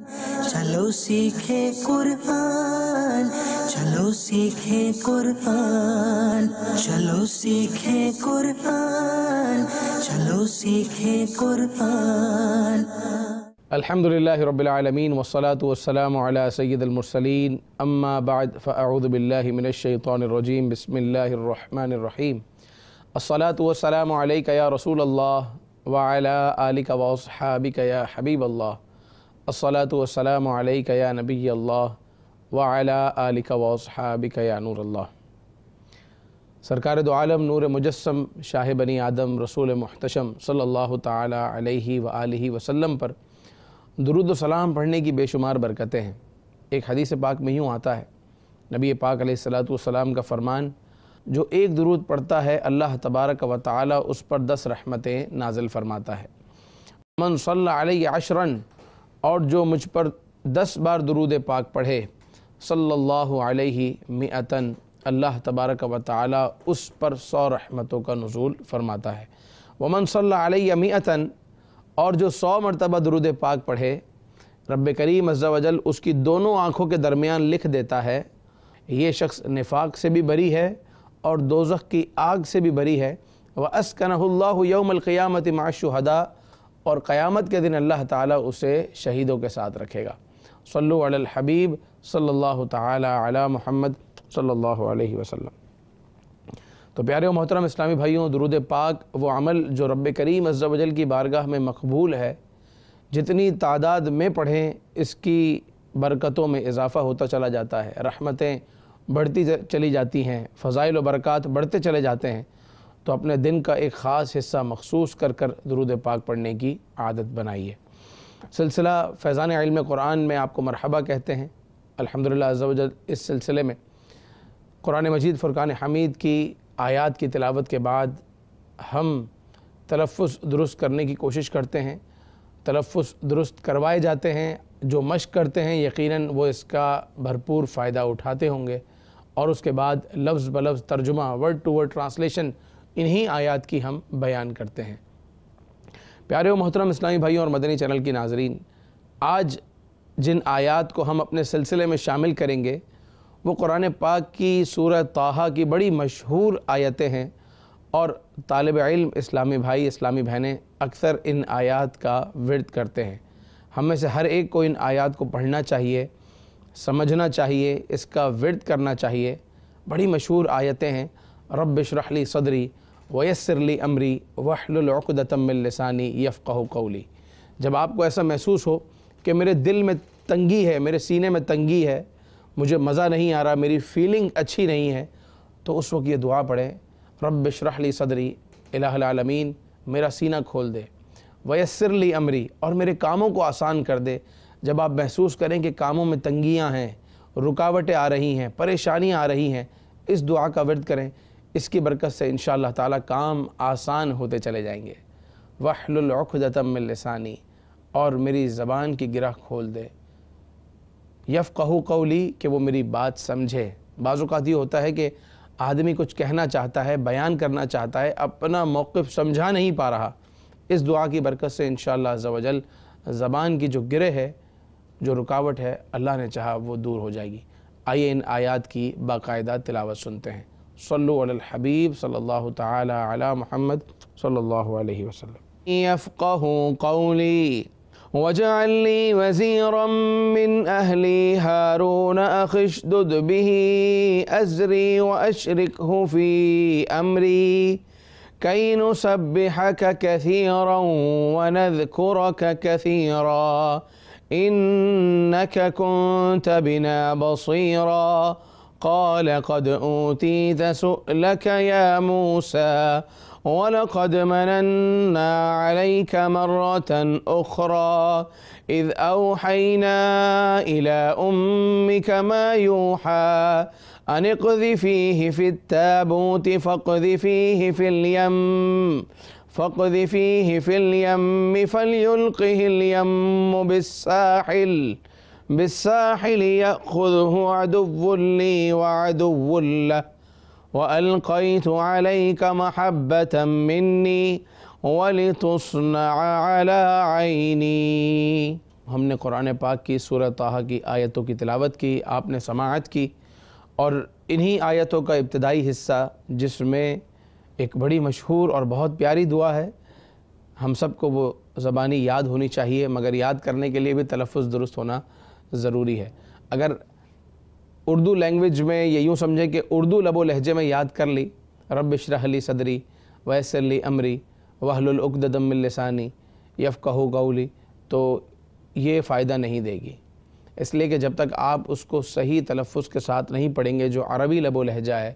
چلو چلو چلو چلو سیکھے سیکھے سیکھے سیکھے قرآن قرآن قرآن قرآن الحمد للہ العالمین والصلاة والسلام علیہ سید المرسلین اما بعد فاعوذ باللہ من الشیطان الرجیم بسم اللہ الرحمن الرحیم الصلاة والسلام علیکہ یا رسول اللہ وعلا آلک واصحابک یا حبیب اللہ والسلام علیکہ یا نبی اللہ وعلا علی عل کا وصحب نور اللہ سرکار دو عالم نور مجسم شاہ بنی آدم رسول محتشم صلی اللہ تعالی علیہ وآلہ وسلم پر درود و سلام پڑھنے کی بے شمار برکتیں ہیں ایک حدیث پاک میں یوں آتا ہے نبی پاک علیہ السّلات والسلام کا فرمان جو ایک درود پڑھتا ہے اللہ تبارک و تعالی اس پر دس رحمتیں نازل فرماتا ہے من صلی علیہ عشرن اور جو مجھ پر دس بار درود پاک پڑھے صلی اللہ علیہ مئتن اللہ تبارک و تعالی اس پر سو رحمتوں کا نزول فرماتا ہے ومن صلی اللہ علیہ مئتن اور جو سو مرتبہ درود پاک پڑھے رب کریم عز و جل اس کی دونوں آنکھوں کے درمیان لکھ دیتا ہے یہ شخص نفاق سے بھی بری ہے اور دوزخ کی آگ سے بھی بری ہے وہ اللَّهُ يَوْمَ الْقِيَامَةِ یوم القیامت اور قیامت کے دن اللہ تعالیٰ اسے شہیدوں کے ساتھ رکھے گا صلو علی الحبیب صلی اللہ تعالیٰ علی محمد صلی اللہ علیہ وسلم تو پیارے و محترم اسلامی بھائیوں درود پاک وہ عمل جو رب کریم عز و جل کی بارگاہ میں مقبول ہے جتنی تعداد میں پڑھیں اس کی برکتوں میں اضافہ ہوتا چلا جاتا ہے رحمتیں بڑھتی چلی جاتی ہیں فضائل و برکات بڑھتے چلے جاتے ہیں تو اپنے دن کا ایک خاص حصہ مخصوص کر کر درود پاک پڑھنے کی عادت بنائیے سلسلہ فیضان علم قرآن میں آپ کو مرحبہ کہتے ہیں الحمدللہ عزوجل اس سلسلے میں قرآن مجید فرقان حمید کی آیات کی تلاوت کے بعد ہم تلفظ درست کرنے کی کوشش کرتے ہیں تلفظ درست کروائے جاتے ہیں جو مشق کرتے ہیں یقیناً وہ اس کا بھرپور فائدہ اٹھاتے ہوں گے اور اس کے بعد لفظ بلفظ ترجمہ ورڈ ٹو ورڈ ٹرانسلیشن انہی آیات کی ہم بیان کرتے ہیں پیارے و محترم اسلامی بھائیوں اور مدنی چینل کی ناظرین آج جن آیات کو ہم اپنے سلسلے میں شامل کریں گے وہ قرآن پاک کی سورہ طاہا کی بڑی مشہور آیتیں ہیں اور طالب علم اسلامی بھائی اسلامی بہنیں اکثر ان آیات کا ورد کرتے ہیں ہم میں سے ہر ایک کو ان آیات کو پڑھنا چاہیے سمجھنا چاہیے اس کا ورد کرنا چاہیے بڑی مشہور آیتیں ہیں رب لی صدری ویسرلی امری وحل الاقدم السانی یفقہ قولی جب آپ کو ایسا محسوس ہو کہ میرے دل میں تنگی ہے میرے سینے میں تنگی ہے مجھے مزہ نہیں آ رہا میری فیلنگ اچھی نہیں ہے تو اس وقت یہ دعا پڑھیں رب شرح لی صدری الہ العالمین میرا سینہ کھول دے لی امری اور میرے کاموں کو آسان کر دے جب آپ محسوس کریں کہ کاموں میں تنگیاں ہیں رکاوٹیں آ رہی ہیں پریشانیاں آ رہی ہیں اس دعا کا ورد کریں اس کی برکت سے انشاء اللہ تعالیٰ کام آسان ہوتے چلے جائیں گے من لسانی اور میری زبان کی گرہ کھول دے یفقہو قولی کہ وہ میری بات سمجھے بعض اوقات یہ ہوتا ہے کہ آدمی کچھ کہنا چاہتا ہے بیان کرنا چاہتا ہے اپنا موقف سمجھا نہیں پا رہا اس دعا کی برکت سے انشاءاللہ عز و جل زبان کی جو گرہ ہے جو رکاوٹ ہے اللہ نے چاہا وہ دور ہو جائے گی آئیے ان آیات کی باقاعدہ تلاوت سنتے ہیں صلوا على الحبيب صلى الله تعالى على محمد صلى الله عليه وسلم يفقه قولي واجعل لي وزيرا من أهلي هارون أخي اشدد به أزري وأشركه في أمري كي نسبحك كثيرا ونذكرك كثيرا إنك كنت بنا بصيراً قال قد أوتيت سؤلك يا موسى ولقد مننا عليك مرة أخرى إذ أوحينا إلى أمك ما يوحى أن اقذفيه في التابوت فاقذفيه في اليم فاقذفيه في اليم فليلقه اليم بالساحل بالساحل يأخذه عدو لي وعدو له وألقيت عليك محبة مني ولتصنع على عيني ہم نے قرآن پاک کی صورت کی آیتوں کی تلاوت کی آپ نے سماعت کی اور انہی آیتوں کا ابتدائی حصہ جس میں ایک بڑی مشہور اور بہت پیاری دعا ہے ہم سب کو وہ زبانی یاد ہونی چاہیے مگر یاد کرنے کے لیے بھی تلفظ درست ہونا ضروری ہے اگر اردو لینگویج میں یہ یوں سمجھیں کہ اردو لب و لہجے میں یاد کر لی رب شرح لی صدری ویسر ویس علی عمری وحلالعقدم السانی یفقہ گولی تو یہ فائدہ نہیں دے گی اس لیے کہ جب تک آپ اس کو صحیح تلفظ کے ساتھ نہیں پڑھیں گے جو عربی لب و لہجہ ہے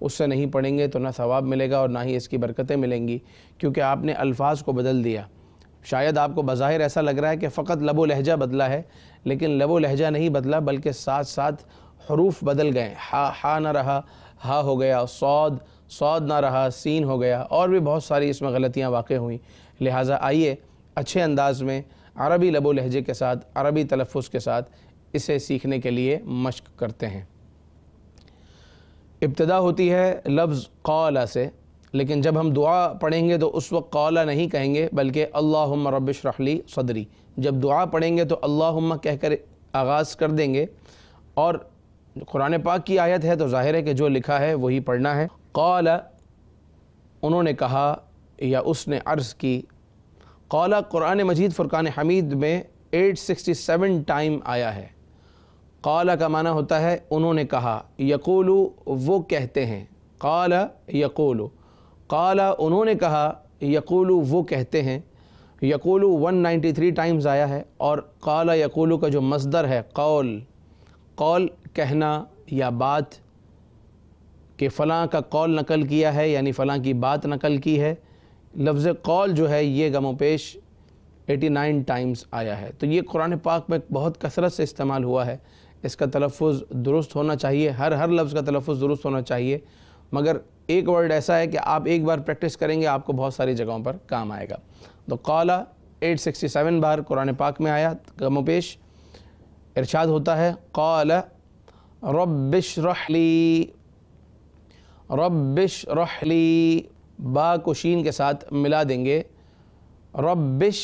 اس سے نہیں پڑھیں گے تو نہ ثواب ملے گا اور نہ ہی اس کی برکتیں ملیں گی کیونکہ آپ نے الفاظ کو بدل دیا شاید آپ کو بظاہر ایسا لگ رہا ہے کہ فقط لب و لہجہ بدلا ہے لیکن لب و لہجہ نہیں بدلا بلکہ ساتھ ساتھ حروف بدل گئے ہا ہا نہ رہا ہا ہو گیا سعود سعود نہ رہا سین ہو گیا اور بھی بہت ساری اس میں غلطیاں واقع ہوئیں لہٰذا آئیے اچھے انداز میں عربی لب و لہجے کے ساتھ عربی تلفظ کے ساتھ اسے سیکھنے کے لیے مشق کرتے ہیں ابتدا ہوتی ہے لفظ قو سے لیکن جب ہم دعا پڑھیں گے تو اس وقت قولہ نہیں کہیں گے بلکہ اللہ رب ربش لی صدری جب دعا پڑھیں گے تو اللہ کہہ کر آغاز کر دیں گے اور قرآن پاک کی آیت ہے تو ظاہر ہے کہ جو لکھا ہے وہی پڑھنا ہے قال انہوں نے کہا یا اس نے عرض کی قعلیٰ قرآن مجید فرقان حمید میں 867 ٹائم آیا ہے قعلیٰ کا معنی ہوتا ہے انہوں نے کہا یقولو وہ کہتے ہیں قال یقولو قالا انہوں نے کہا یقولو وہ کہتے ہیں یقولو ون نائنٹی تھری ٹائمز آیا ہے اور قالا یقولو کا جو مصدر ہے قول قول کہنا یا بات کہ فلاں کا قول نقل کیا ہے یعنی فلاں کی بات نقل کی ہے لفظ قول جو ہے یہ گم و پیش ایٹی نائن ٹائمز آیا ہے تو یہ قرآن پاک میں بہت کثرت سے استعمال ہوا ہے اس کا تلفظ درست ہونا چاہیے ہر ہر لفظ کا تلفظ درست ہونا چاہیے مگر ایک ورڈ ایسا ہے کہ آپ ایک بار پریکٹس کریں گے آپ کو بہت ساری جگہوں پر کام آئے گا تو قالا ایٹ سکسٹی سیون بار قرآن پاک میں آیا گم و پیش ارشاد ہوتا ہے قال رب شرح لی رب اشرح لی با شین کے ساتھ ملا دیں گے ربش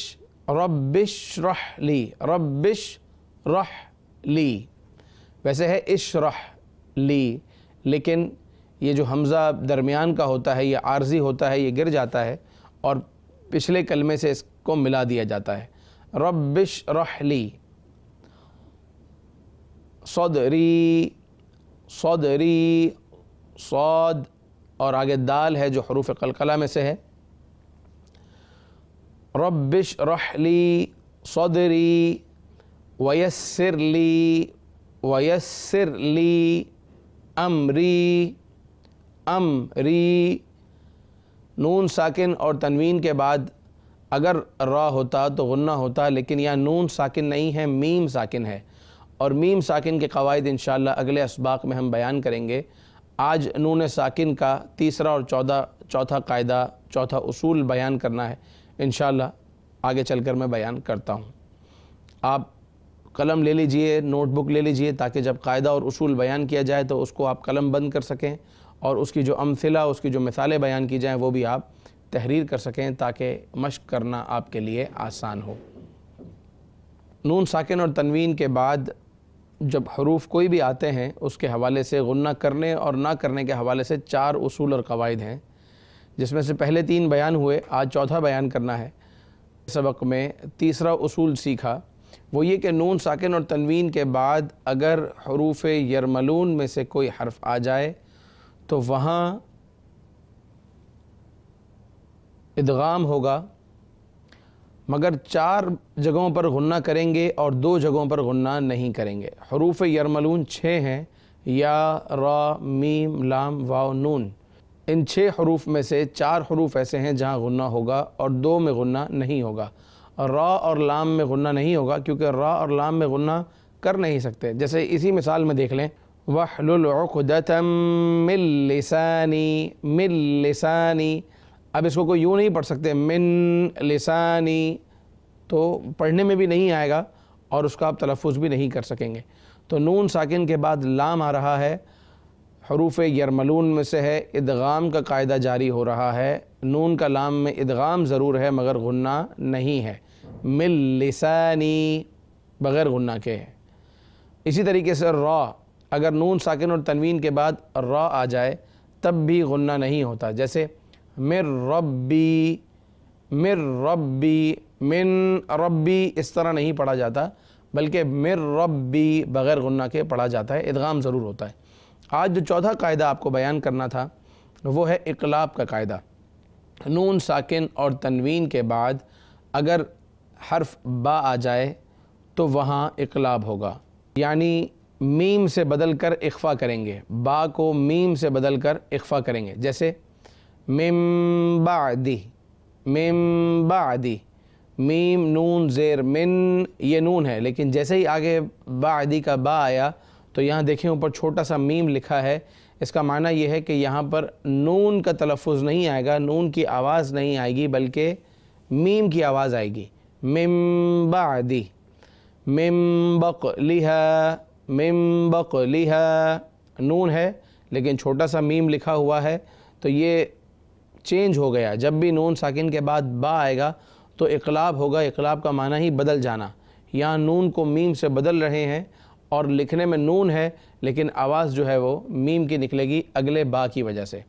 ربش روح لی ربش رح لی ویسے ہے اشرح لی لیکن یہ جو حمزہ درمیان کا ہوتا ہے یہ عارضی ہوتا ہے یہ گر جاتا ہے اور پچھلے کلمے سے اس کو ملا دیا جاتا ہے ربش رحلی صدری صدری صاد اور آگے دال ہے جو حروف قلقلہ میں سے ہے ربش رحلی صدری ویسر لی ویسر لی امری ام ری نون ساکن اور تنوین کے بعد اگر را ہوتا تو غنہ ہوتا لیکن یہاں نون ساکن نہیں ہے میم ساکن ہے اور میم ساکن کے قواعد انشاءاللہ اگلے اسباق میں ہم بیان کریں گے آج نون ساکن کا تیسرا اور چودہ چوتھا قاعدہ چوتھا اصول بیان کرنا ہے انشاءاللہ آگے چل کر میں بیان کرتا ہوں آپ قلم لے لیجئے نوٹ بک لے لیجئے تاکہ جب قاعدہ اور اصول بیان کیا جائے تو اس کو آپ قلم بند کر سکیں اور اس کی جو امثلہ اس کی جو مثالیں بیان کی جائیں وہ بھی آپ تحریر کر سکیں تاکہ مشق کرنا آپ کے لیے آسان ہو نون ساکن اور تنوین کے بعد جب حروف کوئی بھی آتے ہیں اس کے حوالے سے غنہ کرنے اور نہ کرنے کے حوالے سے چار اصول اور قواعد ہیں جس میں سے پہلے تین بیان ہوئے آج چوتھا بیان کرنا ہے سبق میں تیسرا اصول سیکھا وہ یہ کہ نون ساکن اور تنوین کے بعد اگر حروف یرملون میں سے کوئی حرف آ جائے تو وہاں ادغام ہوگا مگر چار جگہوں پر غنہ کریں گے اور دو جگہوں پر غنہ نہیں کریں گے حروف یرملون چھ ہیں یا را میم لام واو نون ان چھ حروف میں سے چار حروف ایسے ہیں جہاں غنہ ہوگا اور دو میں غنہ نہیں ہوگا را اور لام میں غنہ نہیں ہوگا کیونکہ را اور لام میں غنہ کر نہیں سکتے جیسے اسی مثال میں دیکھ لیں وحل لو خدم مل لسانی مل لسانی اب اس کو کوئی یوں نہیں پڑھ سکتے من لسانی تو پڑھنے میں بھی نہیں آئے گا اور اس کا آپ تلفظ بھی نہیں کر سکیں گے تو نون ساکن کے بعد لام آ رہا ہے حروف یرملون میں سے ہے ادغام کا قاعدہ جاری ہو رہا ہے نون کا لام میں ادغام ضرور ہے مگر غنہ نہیں ہے مل لسانی بغیر غنہ کے ہے اسی طریقے سے را اگر نون ساکن اور تنوین کے بعد را آ جائے تب بھی غنہ نہیں ہوتا جیسے مر ربی مر ربی من ربی اس طرح نہیں پڑھا جاتا بلکہ مر ربی بغیر غنہ کے پڑھا جاتا ہے ادغام ضرور ہوتا ہے آج جو چوتھا قاعدہ آپ کو بیان کرنا تھا وہ ہے اقلاب کا قاعدہ نون ساکن اور تنوین کے بعد اگر حرف با آ جائے تو وہاں اقلاب ہوگا یعنی میم سے بدل کر اخفا کریں گے با کو میم سے بدل کر اخفا کریں گے جیسے مم بعدی مم بعدی میم نون زیر من یہ نون ہے لیکن جیسے ہی آگے با کا با آیا تو یہاں دیکھیں اوپر چھوٹا سا میم لکھا ہے اس کا معنی یہ ہے کہ یہاں پر نون کا تلفظ نہیں آئے گا نون کی آواز نہیں آئے گی بلکہ میم کی آواز آئے گی مم بعدی مم بق مم بق نون ہے لیکن چھوٹا سا میم لکھا ہوا ہے تو یہ چینج ہو گیا جب بھی نون ساکن کے بعد با آئے گا تو اقلاب ہوگا اقلاب کا معنی ہی بدل جانا یہاں نون کو میم سے بدل رہے ہیں اور لکھنے میں نون ہے لیکن آواز جو ہے وہ میم کی نکلے گی اگلے با کی وجہ سے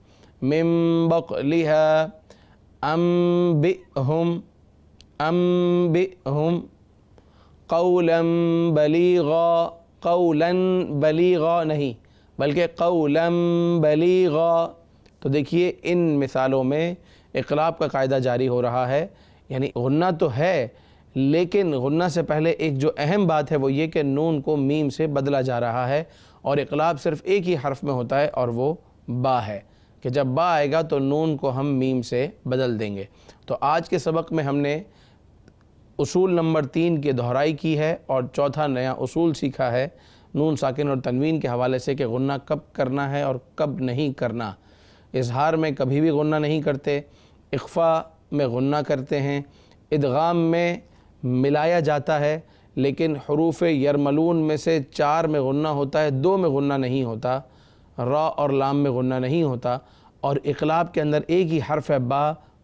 مم بقلی ہم بم ام بم قولم بلی قول بلیغا نہیں بلکہ قول بلیغا تو دیکھیے ان مثالوں میں اقلاب کا قاعدہ جاری ہو رہا ہے یعنی غنہ تو ہے لیکن غنہ سے پہلے ایک جو اہم بات ہے وہ یہ کہ نون کو میم سے بدلا جا رہا ہے اور اقلاب صرف ایک ہی حرف میں ہوتا ہے اور وہ با ہے کہ جب با آئے گا تو نون کو ہم میم سے بدل دیں گے تو آج کے سبق میں ہم نے اصول نمبر تین کی دہرائی کی ہے اور چوتھا نیا اصول سیکھا ہے نون ساکن اور تنوین کے حوالے سے کہ غنہ کب کرنا ہے اور کب نہیں کرنا اظہار میں کبھی بھی غنہ نہیں کرتے اقفا میں غنہ کرتے ہیں ادغام میں ملایا جاتا ہے لیکن حروف یرملون میں سے چار میں غنہ ہوتا ہے دو میں غنہ نہیں ہوتا را اور لام میں غنہ نہیں ہوتا اور اقلاب کے اندر ایک ہی حرف ہے با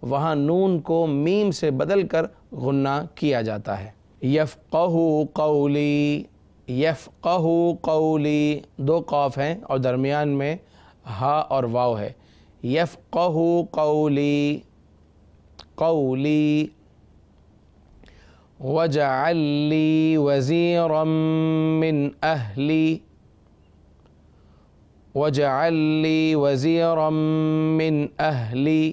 وہاں نون کو میم سے بدل کر غنہ کیا جاتا ہے یفقہو قولی یفقہو قولی دو قوف ہیں اور درمیان میں ہا اور واو ہے یف قولی قولی وجعل لی وزیرا من اہلی لی وزیرا من اہلی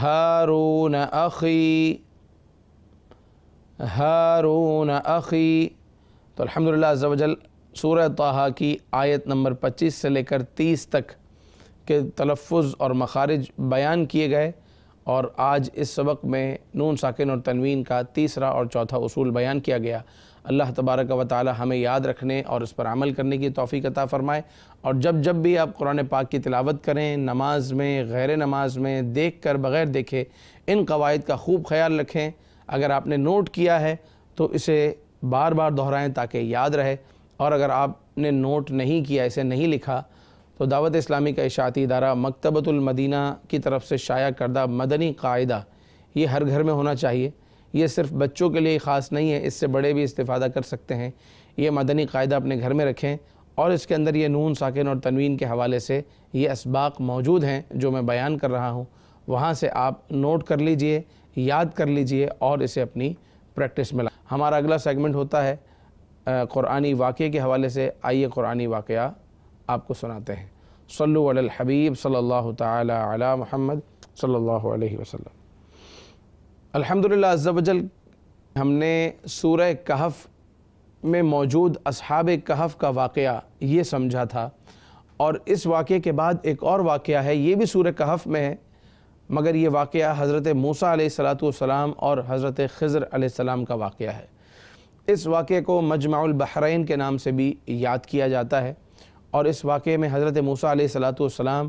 ہارون اخی ہارون اخی تو الحمدللہ عز و جل سورہ طاہا کی آیت نمبر پچیس سے لے کر تیس تک کے تلفظ اور مخارج بیان کیے گئے اور آج اس سبق میں نون ساکن اور تنوین کا تیسرا اور چوتھا اصول بیان کیا گیا اللہ تبارک و تعالی ہمیں یاد رکھنے اور اس پر عمل کرنے کی توفیق عطا فرمائے اور جب جب بھی آپ قرآن پاک کی تلاوت کریں نماز میں غیر نماز میں دیکھ کر بغیر دیکھے ان قواعد کا خوب خیال رکھیں اگر آپ نے نوٹ کیا ہے تو اسے بار بار دہرائیں تاکہ یاد رہے اور اگر آپ نے نوٹ نہیں کیا اسے نہیں لکھا تو دعوت اسلامی کا اشاعتی ادارہ مکتبۃ المدینہ کی طرف سے شائع کردہ مدنی قاعدہ یہ ہر گھر میں ہونا چاہیے یہ صرف بچوں کے لیے خاص نہیں ہے اس سے بڑے بھی استفادہ کر سکتے ہیں یہ مدنی قاعدہ اپنے گھر میں رکھیں اور اس کے اندر یہ نون ساکن اور تنوین کے حوالے سے یہ اسباق موجود ہیں جو میں بیان کر رہا ہوں وہاں سے آپ نوٹ کر لیجئے یاد کر لیجئے اور اسے اپنی پریکٹس ملا ہمارا اگلا سیگمنٹ ہوتا ہے قرآنی واقعے کے حوالے سے آئیے قرآنی واقعہ آپ کو سناتے ہیں صلو علی الحبیب صلی اللہ تعالی علی محمد صلی اللہ علیہ وسلم الحمدللہ عز و جل ہم نے سورہ کہف میں موجود اصحاب کہف کا واقعہ یہ سمجھا تھا اور اس واقعے کے بعد ایک اور واقعہ ہے یہ بھی سورہ کہف میں ہے مگر یہ واقعہ حضرت موسیٰ علیہ السلام والسلام اور حضرت خضر علیہ السلام کا واقعہ ہے اس واقعے کو مجمع البحرین کے نام سے بھی یاد کیا جاتا ہے اور اس واقعے میں حضرت موسیٰ علیہ السلام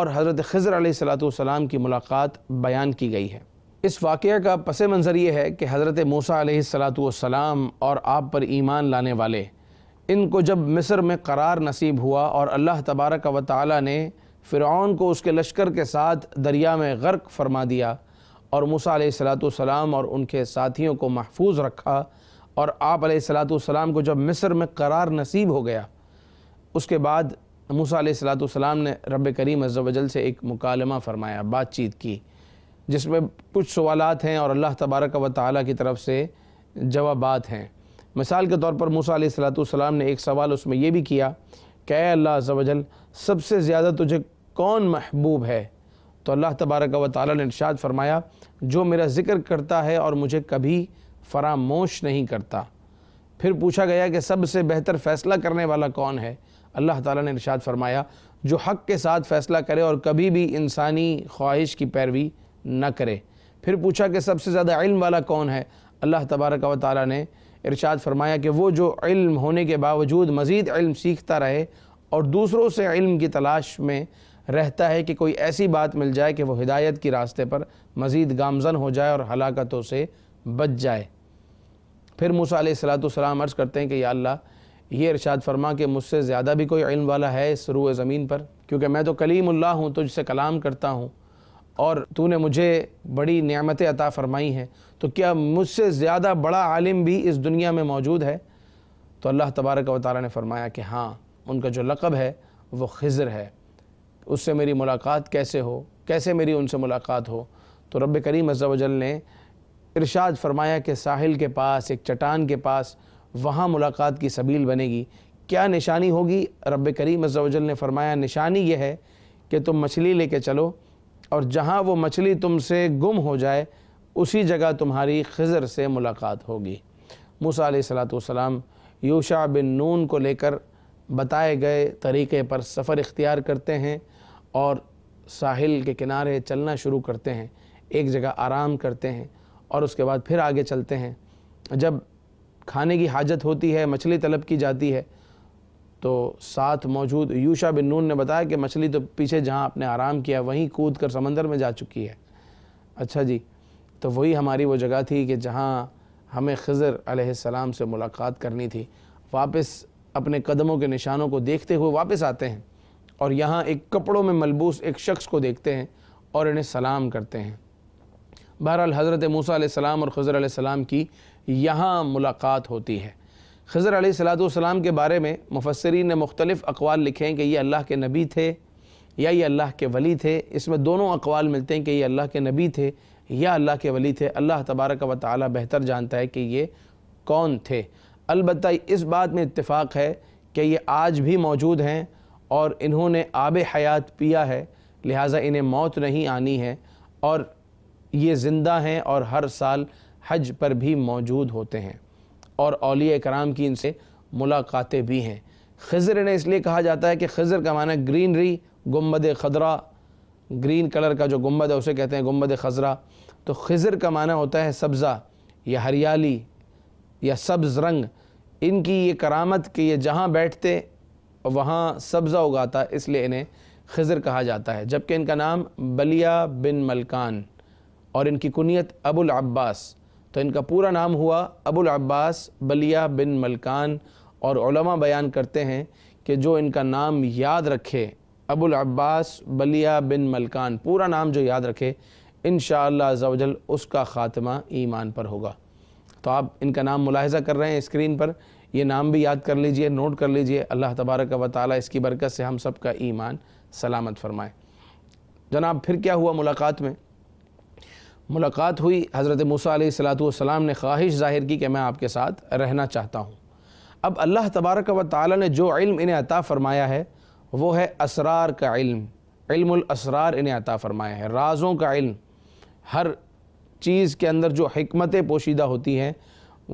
اور حضرت خضر علیہ السلام کی ملاقات بیان کی گئی ہے اس واقعہ کا پس منظر یہ ہے کہ حضرت موسیٰ علیہ السلام والسلام اور آپ پر ایمان لانے والے ان کو جب مصر میں قرار نصیب ہوا اور اللہ تبارک و تعالی نے فرعون کو اس کے لشکر کے ساتھ دریا میں غرق فرما دیا اور موسیٰ علیہ السلام اور ان کے ساتھیوں کو محفوظ رکھا اور آپ علیہ السلام کو جب مصر میں قرار نصیب ہو گیا اس کے بعد موسیٰ علیہ السلام والسلام نے رب کریم عز و جل سے ایک مکالمہ فرمایا بات چیت کی جس میں کچھ سوالات ہیں اور اللہ تبارک و تعالیٰ کی طرف سے جوابات ہیں مثال کے طور پر موسیٰ علیہ السلاۃ السلام نے ایک سوال اس میں یہ بھی کیا کہ اے اللہ عز و جل سب سے زیادہ تجھے کون محبوب ہے تو اللہ تبارک و تعالیٰ نے ارشاد فرمایا جو میرا ذکر کرتا ہے اور مجھے کبھی فراموش نہیں کرتا پھر پوچھا گیا کہ سب سے بہتر فیصلہ کرنے والا کون ہے اللہ تعالیٰ نے ارشاد فرمایا جو حق کے ساتھ فیصلہ کرے اور کبھی بھی انسانی خواہش کی پیروی نہ کرے پھر پوچھا کہ سب سے زیادہ علم والا کون ہے اللہ تبارک و تعالی نے ارشاد فرمایا کہ وہ جو علم ہونے کے باوجود مزید علم سیکھتا رہے اور دوسروں سے علم کی تلاش میں رہتا ہے کہ کوئی ایسی بات مل جائے کہ وہ ہدایت کی راستے پر مزید گامزن ہو جائے اور ہلاکتوں سے بچ جائے پھر علیہ السلاۃ والسلام عرض کرتے ہیں کہ یا اللہ یہ ارشاد فرما کہ مجھ سے زیادہ بھی کوئی علم والا ہے اس روح زمین پر کیونکہ میں تو کلیم اللہ ہوں تجھ سے کلام کرتا ہوں اور تو نے مجھے بڑی نعمتیں عطا فرمائی ہیں تو کیا مجھ سے زیادہ بڑا عالم بھی اس دنیا میں موجود ہے تو اللہ تبارک و تعالیٰ نے فرمایا کہ ہاں ان کا جو لقب ہے وہ خضر ہے اس سے میری ملاقات کیسے ہو کیسے میری ان سے ملاقات ہو تو رب کریم عز و جل نے ارشاد فرمایا کہ ساحل کے پاس ایک چٹان کے پاس وہاں ملاقات کی سبیل بنے گی کیا نشانی ہوگی رب کریم عز و جل نے فرمایا نشانی یہ ہے کہ تم مچھلی لے کے چلو اور جہاں وہ مچھلی تم سے گم ہو جائے اسی جگہ تمہاری خضر سے ملاقات ہوگی موسیٰ علیہ السلاۃ والسلام یوشا بن نون کو لے کر بتائے گئے طریقے پر سفر اختیار کرتے ہیں اور ساحل کے کنارے چلنا شروع کرتے ہیں ایک جگہ آرام کرتے ہیں اور اس کے بعد پھر آگے چلتے ہیں جب کھانے کی حاجت ہوتی ہے مچھلی طلب کی جاتی ہے تو ساتھ موجود یوشا بن نون نے بتایا کہ مچھلی تو پیچھے جہاں آپ نے آرام کیا وہیں کود کر سمندر میں جا چکی ہے اچھا جی تو وہی ہماری وہ جگہ تھی کہ جہاں ہمیں خضر علیہ السلام سے ملاقات کرنی تھی واپس اپنے قدموں کے نشانوں کو دیکھتے ہوئے واپس آتے ہیں اور یہاں ایک کپڑوں میں ملبوس ایک شخص کو دیکھتے ہیں اور انہیں سلام کرتے ہیں بہرحال حضرت موسیٰ علیہ السلام اور خضر علیہ السلام کی یہاں ملاقات ہوتی ہے خضر علیہ صلاح والسلام السلام کے بارے میں مفسرین نے مختلف اقوال لکھے ہیں کہ یہ اللہ کے نبی تھے یا یہ اللہ کے ولی تھے اس میں دونوں اقوال ملتے ہیں کہ یہ اللہ کے نبی تھے یا اللہ کے ولی تھے اللہ تبارک و تعالی بہتر جانتا ہے کہ یہ کون تھے البتہ اس بات میں اتفاق ہے کہ یہ آج بھی موجود ہیں اور انہوں نے آب حیات پیا ہے لہٰذا انہیں موت نہیں آنی ہے اور یہ زندہ ہیں اور ہر سال حج پر بھی موجود ہوتے ہیں اور اولیاء کرام کی ان سے ملاقاتیں بھی ہیں خضر انہیں اس لیے کہا جاتا ہے کہ خضر کا معنی گرینری گمبد خضرہ گرین کلر کا جو گمبد ہے اسے کہتے ہیں گمبد خضرہ تو خضر کا معنی ہوتا ہے سبزہ یا ہریالی یا سبز رنگ ان کی یہ کرامت کہ یہ جہاں بیٹھتے وہاں سبزہ اگاتا اس لیے انہیں خضر کہا جاتا ہے جبکہ ان کا نام بلیا بن ملکان اور ان کی کنیت ابو العباس تو ان کا پورا نام ہوا ابو العباس بلیہ بن ملکان اور علماء بیان کرتے ہیں کہ جو ان کا نام یاد رکھے ابو العباس بلیہ بن ملکان پورا نام جو یاد رکھے انشاءاللہ عزوجل اس کا خاتمہ ایمان پر ہوگا تو آپ ان کا نام ملاحظہ کر رہے ہیں اسکرین پر یہ نام بھی یاد کر لیجئے نوٹ کر لیجئے اللہ تبارک و تعالی اس کی برکت سے ہم سب کا ایمان سلامت فرمائے جناب پھر کیا ہوا ملاقات میں ملاقات ہوئی حضرت موسیٰ علیہ السلاۃ والسلام نے خواہش ظاہر کی کہ میں آپ کے ساتھ رہنا چاہتا ہوں اب اللہ تبارک و تعالی نے جو علم انہیں عطا فرمایا ہے وہ ہے اسرار کا علم علم الاسرار انہیں عطا فرمایا ہے رازوں کا علم ہر چیز کے اندر جو حکمت پوشیدہ ہوتی ہیں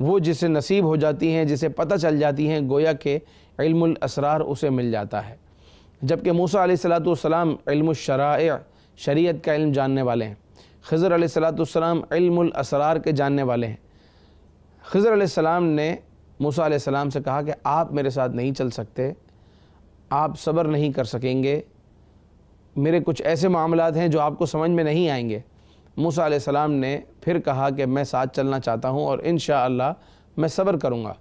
وہ جسے نصیب ہو جاتی ہیں جسے پتہ چل جاتی ہیں گویا کہ علم الاسرار اسے مل جاتا ہے جبکہ موسیٰ علیہ السلاۃ والسلام علم الشرائع شریعت کا علم جاننے والے ہیں خضر علیہ السلاۃ السلام علم الاسرار کے جاننے والے ہیں خضر علیہ السلام نے موسیٰ علیہ السلام سے کہا کہ آپ میرے ساتھ نہیں چل سکتے آپ صبر نہیں کر سکیں گے میرے کچھ ایسے معاملات ہیں جو آپ کو سمجھ میں نہیں آئیں گے موسیٰ علیہ السلام نے پھر کہا کہ میں ساتھ چلنا چاہتا ہوں اور انشاءاللہ میں صبر کروں گا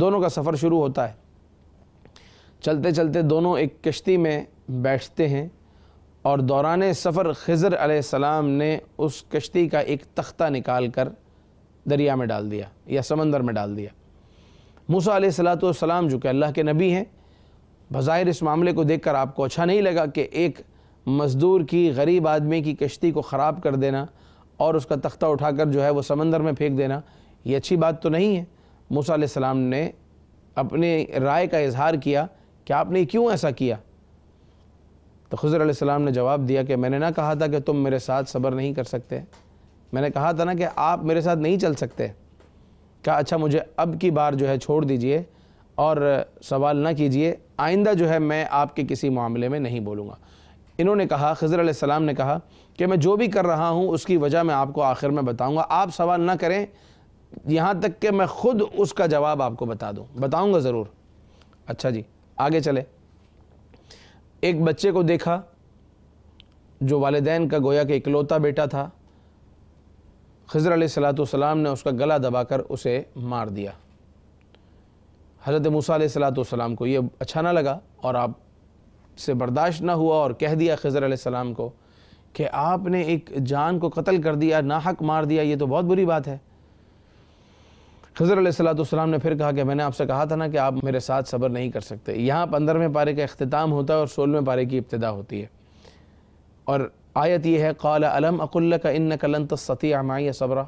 دونوں کا سفر شروع ہوتا ہے چلتے چلتے دونوں ایک کشتی میں بیٹھتے ہیں اور دوران سفر خضر علیہ السلام نے اس کشتی کا ایک تختہ نکال کر دریا میں ڈال دیا یا سمندر میں ڈال دیا موسیٰ علیہ السلاۃ والسلام جو کہ اللہ کے نبی ہیں بظاہر اس معاملے کو دیکھ کر آپ کو اچھا نہیں لگا کہ ایک مزدور کی غریب آدمی کی کشتی کو خراب کر دینا اور اس کا تختہ اٹھا کر جو ہے وہ سمندر میں پھینک دینا یہ اچھی بات تو نہیں ہے موسیٰ علیہ السلام نے اپنے رائے کا اظہار کیا کہ آپ نے کیوں ایسا کیا تو خضر علیہ السلام نے جواب دیا کہ میں نے نہ کہا تھا کہ تم میرے ساتھ صبر نہیں کر سکتے میں نے کہا تھا نا کہ آپ میرے ساتھ نہیں چل سکتے کہا اچھا مجھے اب کی بار جو ہے چھوڑ دیجئے اور سوال نہ کیجئے آئندہ جو ہے میں آپ کے کسی معاملے میں نہیں بولوں گا انہوں نے کہا خضر علیہ السلام نے کہا کہ میں جو بھی کر رہا ہوں اس کی وجہ میں آپ کو آخر میں بتاؤں گا آپ سوال نہ کریں یہاں تک کہ میں خود اس کا جواب آپ کو بتا دوں بتاؤں گا ضرور اچھا جی آگے چلے ایک بچے کو دیکھا جو والدین کا گویا کہ اکلوتا بیٹا تھا خضر علیہ اللہۃ السلام نے اس کا گلا دبا کر اسے مار دیا حضرت موسیٰ علیہ السلاۃ السلام کو یہ اچھا نہ لگا اور آپ سے برداشت نہ ہوا اور کہہ دیا خضر علیہ السلام کو کہ آپ نے ایک جان کو قتل کر دیا ناحق مار دیا یہ تو بہت بری بات ہے خضر علیہ سلاۃ السلام نے پھر کہا کہ میں نے آپ سے کہا تھا نا کہ آپ میرے ساتھ صبر نہیں کر سکتے یہاں پندرہویں پارے کا اختتام ہوتا ہے اور سولہویں پارے کی ابتدا ہوتی ہے اور آیت یہ ہے قال علم اقل کا انکلنت ستی ہمایہ صبرہ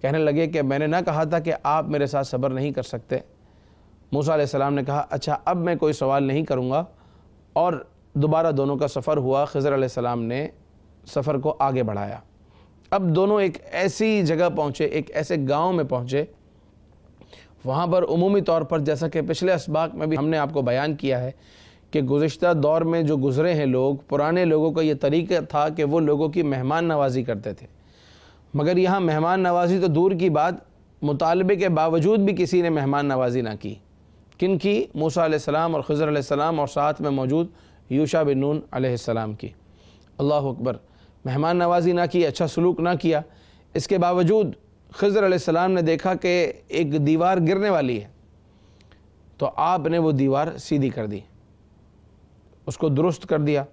کہنے لگے کہ میں نے نہ کہا تھا کہ آپ میرے ساتھ صبر نہیں کر سکتے موسیٰ علیہ السلام نے کہا اچھا اب میں کوئی سوال نہیں کروں گا اور دوبارہ دونوں کا سفر ہوا خضر علیہ السلام نے سفر کو آگے بڑھایا اب دونوں ایک ایسی جگہ پہنچے ایک ایسے گاؤں میں پہنچے وہاں پر عمومی طور پر جیسا کہ پچھلے اسباق میں بھی ہم نے آپ کو بیان کیا ہے کہ گزشتہ دور میں جو گزرے ہیں لوگ پرانے لوگوں کا یہ طریقہ تھا کہ وہ لوگوں کی مہمان نوازی کرتے تھے مگر یہاں مہمان نوازی تو دور کی بات مطالبے کے باوجود بھی کسی نے مہمان نوازی نہ کی کن کی موسیٰ علیہ السلام اور خضر علیہ السلام اور ساتھ میں موجود یوشا بن نون علیہ السلام کی اللہ اکبر مہمان نوازی نہ کی اچھا سلوک نہ کیا اس کے باوجود خضر علیہ السلام نے دیکھا کہ ایک دیوار گرنے والی ہے تو آپ نے وہ دیوار سیدھی کر دی اس کو درست کر دیا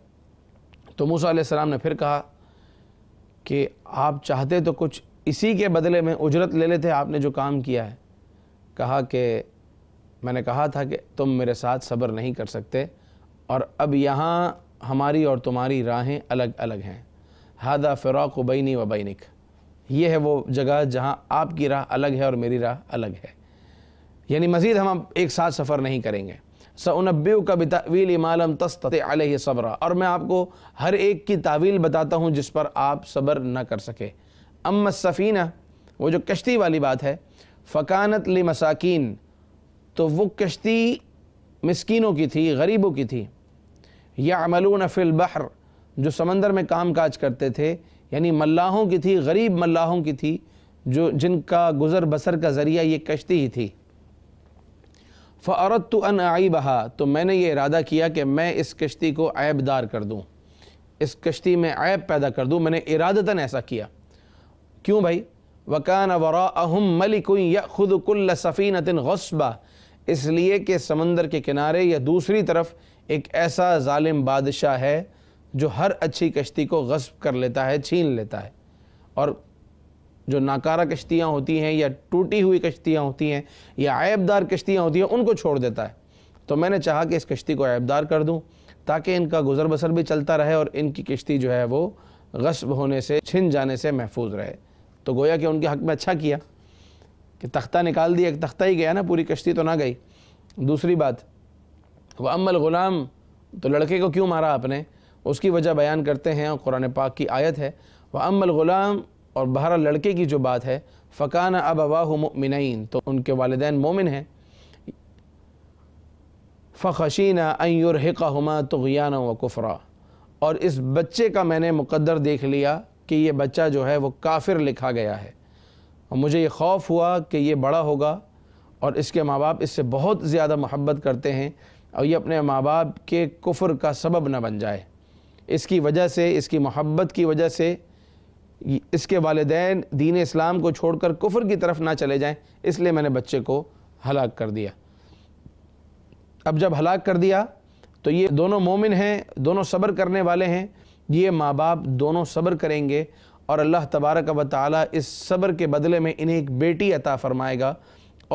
تو موسیٰ علیہ السلام نے پھر کہا کہ آپ چاہتے تو کچھ اسی کے بدلے میں اجرت لے لیتے آپ نے جو کام کیا ہے کہا کہ میں نے کہا تھا کہ تم میرے ساتھ صبر نہیں کر سکتے اور اب یہاں ہماری اور تمہاری راہیں الگ الگ ہیں ہادہ فراق و بینی و بینک یہ ہے وہ جگہ جہاں آپ کی راہ الگ ہے اور میری راہ الگ ہے یعنی مزید ہم ایک ساتھ سفر نہیں کریں گے سنبیو کا مَا لَمْ مالم عَلَيْهِ اعلی صبر اور میں آپ کو ہر ایک کی تعویل بتاتا ہوں جس پر آپ صبر نہ کر سکے ام السفینہ وہ جو کشتی والی بات ہے فقانت لِمَسَاكِينَ تو وہ کشتی مسکینوں کی تھی غریبوں کی تھی یا فِي البحر جو سمندر میں کام کاج کرتے تھے یعنی ملاحوں کی تھی غریب ملاحوں کی تھی جو جن کا گزر بسر کا ذریعہ یہ کشتی ہی تھی فَأَرَدْتُ تو عنعی بہا تو میں نے یہ ارادہ کیا کہ میں اس کشتی کو عیب دار کر دوں اس کشتی میں عیب پیدا کر دوں میں نے ارادتاً ایسا کیا کیوں بھائی وکان وَرَاءَهُمْ را اہم كُلَّ سَفِينَةٍ خود کل غصبہ اس لیے کہ سمندر کے کنارے یا دوسری طرف ایک ایسا ظالم بادشاہ ہے جو ہر اچھی کشتی کو غصب کر لیتا ہے چھین لیتا ہے اور جو ناکارہ کشتیاں ہوتی ہیں یا ٹوٹی ہوئی کشتیاں ہوتی ہیں یا عیبدار دار کشتیاں ہوتی ہیں ان کو چھوڑ دیتا ہے تو میں نے چاہا کہ اس کشتی کو عیبدار دار کر دوں تاکہ ان کا گزر بسر بھی چلتا رہے اور ان کی کشتی جو ہے وہ غصب ہونے سے چھن جانے سے محفوظ رہے تو گویا کہ ان کے حق میں اچھا کیا کہ تختہ نکال دیا تختہ ہی گیا نا پوری کشتی تو نہ گئی دوسری بات وہ ام الغلام تو لڑکے کو کیوں مارا آپ نے اس کی وجہ بیان کرتے ہیں اور قرآن پاک کی آیت ہے وہ ام الغلام اور بہرا لڑکے کی جو بات ہے فقانہ اب واہ مؤمنین تو ان کے والدین مومن ہیں فخشینہ حشینہ ایور حقہ تغیانہ و کفرا اور اس بچے کا میں نے مقدر دیکھ لیا کہ یہ بچہ جو ہے وہ کافر لکھا گیا ہے اور مجھے یہ خوف ہوا کہ یہ بڑا ہوگا اور اس کے ماں باپ اس سے بہت زیادہ محبت کرتے ہیں اور یہ اپنے ماں باپ کے کفر کا سبب نہ بن جائے اس کی وجہ سے اس کی محبت کی وجہ سے اس کے والدین دین اسلام کو چھوڑ کر کفر کی طرف نہ چلے جائیں اس لیے میں نے بچے کو ہلاک کر دیا اب جب ہلاک کر دیا تو یہ دونوں مومن ہیں دونوں صبر کرنے والے ہیں یہ ماں باپ دونوں صبر کریں گے اور اللہ تبارک و تعالیٰ اس صبر کے بدلے میں انہیں ایک بیٹی عطا فرمائے گا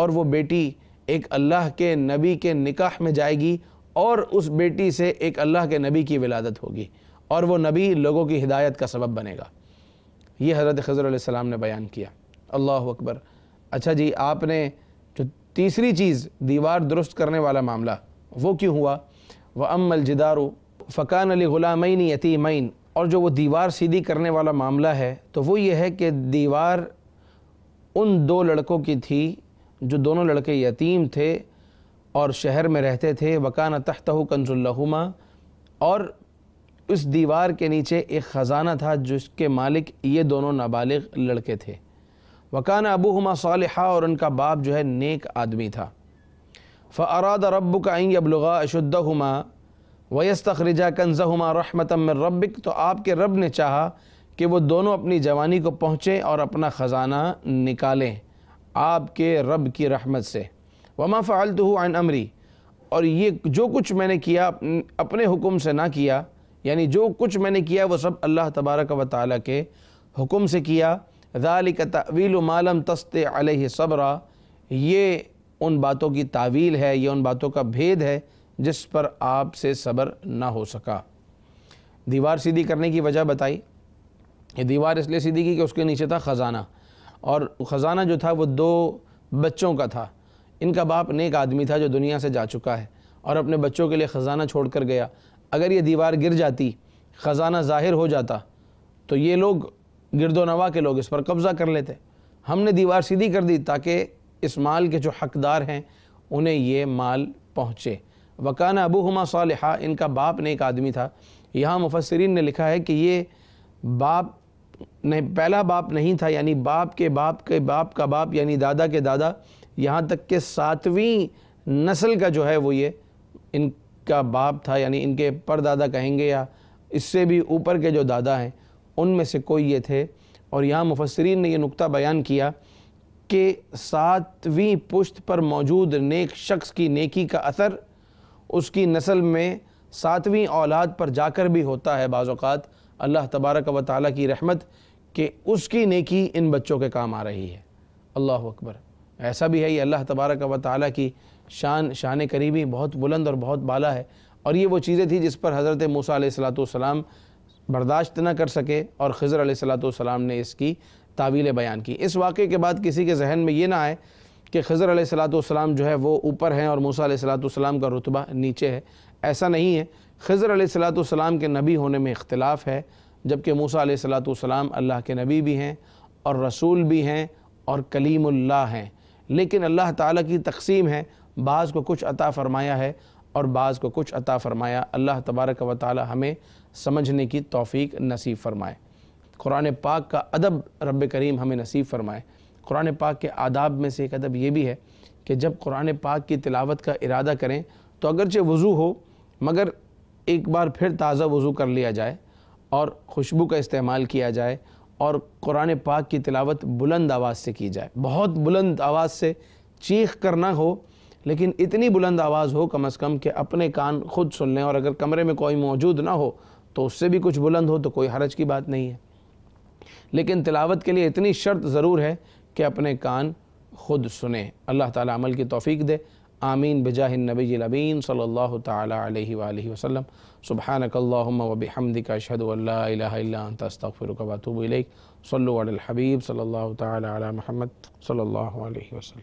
اور وہ بیٹی ایک اللہ کے نبی کے نکاح میں جائے گی اور اس بیٹی سے ایک اللہ کے نبی کی ولادت ہوگی اور وہ نبی لوگوں کی ہدایت کا سبب بنے گا یہ حضرت خضر علیہ السلام نے بیان کیا اللہ اکبر اچھا جی آپ نے جو تیسری چیز دیوار درست کرنے والا معاملہ وہ کیوں ہوا وہ ام الجدارو فقان علی غلامین اور جو وہ دیوار سیدھی کرنے والا معاملہ ہے تو وہ یہ ہے کہ دیوار ان دو لڑکوں کی تھی جو دونوں لڑکے یتیم تھے اور شہر میں رہتے تھے وکان تحتہ کنز الحما اور اس دیوار کے نیچے ایک خزانہ تھا جس کے مالک یہ دونوں نابالغ لڑکے تھے وکانہ ابو ہما اور ان کا باپ جو ہے نیک آدمی تھا فراد رب کا آئیں ابلغا اش الدہ ہما ویست رجا کنز رحمتم تو آپ کے رب نے چاہا کہ وہ دونوں اپنی جوانی کو پہنچیں اور اپنا خزانہ نکالیں آپ کے رب کی رحمت سے وما فالتح عن امری اور یہ جو کچھ میں نے کیا اپنے حکم سے نہ کیا یعنی جو کچھ میں نے کیا وہ سب اللہ تبارک و تعالیٰ کے حکم سے کیا رالق طویل معلوم تست علیہ صبرا یہ ان باتوں کی تعویل ہے یہ ان باتوں کا بھید ہے جس پر آپ سے صبر نہ ہو سکا دیوار سیدھی کرنے کی وجہ بتائی یہ دیوار اس لیے سیدھی کی کہ اس کے نیچے تھا خزانہ اور خزانہ جو تھا وہ دو بچوں کا تھا ان کا باپ نیک آدمی تھا جو دنیا سے جا چکا ہے اور اپنے بچوں کے لیے خزانہ چھوڑ کر گیا اگر یہ دیوار گر جاتی خزانہ ظاہر ہو جاتا تو یہ لوگ گرد و نوا کے لوگ اس پر قبضہ کر لیتے ہم نے دیوار سیدھی کر دی تاکہ اس مال کے جو حقدار ہیں انہیں یہ مال پہنچے وکانہ ابو ہما صالحہ ان کا باپ نیک آدمی تھا یہاں مفسرین نے لکھا ہے کہ یہ باپ نہیں پہلا باپ نہیں تھا یعنی باپ کے باپ کے باپ کا باپ یعنی دادا کے دادا یہاں تک کہ ساتویں نسل کا جو ہے وہ یہ ان کا باپ تھا یعنی ان کے دادا کہیں گے یا اس سے بھی اوپر کے جو دادا ہیں ان میں سے کوئی یہ تھے اور یہاں مفسرین نے یہ نقطہ بیان کیا کہ ساتویں پشت پر موجود نیک شخص کی نیکی کا اثر اس کی نسل میں ساتویں اولاد پر جا کر بھی ہوتا ہے بعض اوقات اللہ تبارک و تعالیٰ کی رحمت کہ اس کی نیکی ان بچوں کے کام آ رہی ہے اللہ اکبر ایسا بھی ہے یہ اللہ تبارک و تعالیٰ کی شان شان قریبی بہت بلند اور بہت بالا ہے اور یہ وہ چیزیں تھیں جس پر حضرت موسیٰ علیہ السلاۃ السلام برداشت نہ کر سکے اور خضر علیہ السلاۃ والسلام نے اس کی تعویل بیان کی اس واقعے کے بعد کسی کے ذہن میں یہ نہ آئے کہ خضر علیہ السلاۃ والسلام السلام جو ہے وہ اوپر ہیں اور موسیٰ علیہ السلاۃ السلام کا رتبہ نیچے ہے ایسا نہیں ہے خضر علیہ السلاۃ والسلام کے نبی ہونے میں اختلاف ہے جبکہ موسیٰ علیہ السلاۃ السلام اللہ کے نبی بھی ہیں اور رسول بھی ہیں اور کلیم اللہ ہیں لیکن اللہ تعالیٰ کی تقسیم ہے بعض کو کچھ عطا فرمایا ہے اور بعض کو کچھ عطا فرمایا اللہ تبارک و تعالیٰ ہمیں سمجھنے کی توفیق نصیب فرمائے قرآن پاک کا ادب رب کریم ہمیں نصیب فرمائے قرآن پاک کے آداب میں سے ایک ادب یہ بھی ہے کہ جب قرآن پاک کی تلاوت کا ارادہ کریں تو اگرچہ وضو ہو مگر ایک بار پھر تازہ وضو کر لیا جائے اور خوشبو کا استعمال کیا جائے اور قرآن پاک کی تلاوت بلند آواز سے کی جائے بہت بلند آواز سے چیخ کرنا ہو لیکن اتنی بلند آواز ہو کم از کم کہ اپنے کان خود سن لیں اور اگر کمرے میں کوئی موجود نہ ہو تو اس سے بھی کچھ بلند ہو تو کوئی حرج کی بات نہیں ہے لیکن تلاوت کے لیے اتنی شرط ضرور ہے کہ اپنے کان خود سنیں اللہ تعالیٰ عمل کی توفیق دے آمین بجاہ النبی الامین صلی اللہ تعالیٰ علیہ وآلہ وسلم سبحانك اللهم وبحمدك أشهد أن لا إله إلا أنت أستغفرك وأتوب إليك صلوا على الحبيب صلى الله تعالى على محمد صلى الله عليه وسلم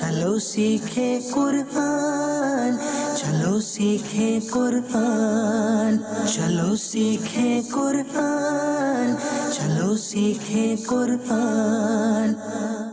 चलो सीखे قرآن चलो सीखे قرآن चलो सीखे قرآن चलो सीखे قرآن